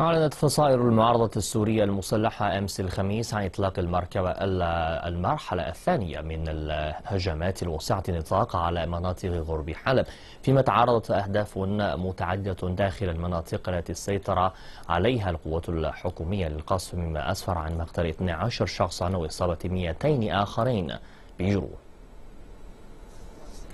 أعلنت فصائل المعارضة السورية المسلحة أمس الخميس عن إطلاق المركبة المرحلة الثانية من الهجمات الواسعة النطاق على مناطق غرب حلب فيما تعرضت أهداف متعددة داخل المناطق التي سيطر عليها القوات الحكومية للقصف مما أسفر عن مقتل 12 شخصا وإصابة 200 آخرين بجروح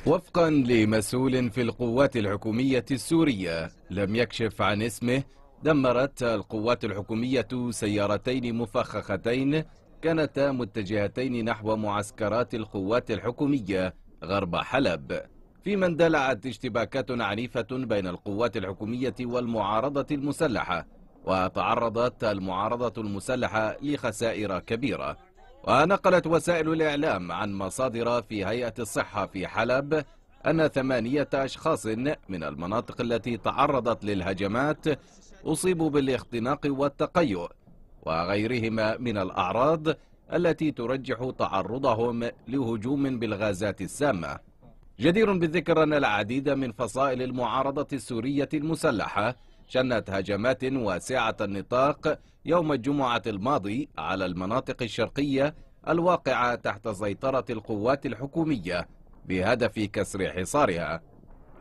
وفقا لمسؤول في القوات الحكومية السورية لم يكشف عن اسمه دمرت القوات الحكومية سيارتين مفخختين كانتا متجهتين نحو معسكرات القوات الحكومية غرب حلب فيما اندلعت اشتباكات عنيفة بين القوات الحكومية والمعارضة المسلحة وتعرضت المعارضة المسلحة لخسائر كبيرة ونقلت وسائل الإعلام عن مصادر في هيئة الصحة في حلب أن ثمانية أشخاص من المناطق التي تعرضت للهجمات أصيبوا بالاختناق والتقيؤ وغيرهما من الأعراض التي ترجح تعرضهم لهجوم بالغازات السامة جدير بالذكر أن العديد من فصائل المعارضة السورية المسلحة شنت هجمات واسعة النطاق يوم الجمعة الماضي على المناطق الشرقية الواقعة تحت سيطرة القوات الحكومية بهدف كسر حصارها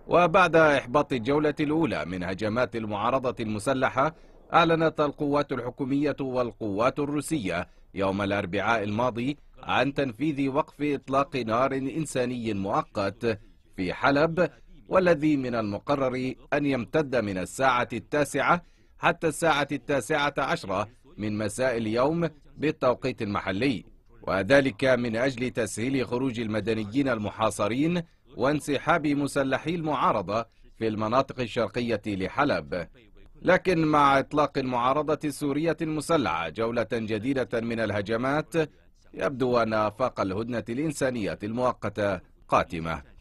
وبعد إحباط الجولة الأولى من هجمات المعارضة المسلحة أعلنت القوات الحكومية والقوات الروسية يوم الأربعاء الماضي عن تنفيذ وقف إطلاق نار إنساني مؤقت في حلب والذي من المقرر أن يمتد من الساعة التاسعة حتى الساعة التاسعة عشرة من مساء اليوم بالتوقيت المحلي وذلك من أجل تسهيل خروج المدنيين المحاصرين وانسحاب مسلحي المعارضة في المناطق الشرقية لحلب لكن مع إطلاق المعارضة السورية المسلحة جولة جديدة من الهجمات يبدو أن آفاق الهدنة الإنسانية المؤقتة قاتمة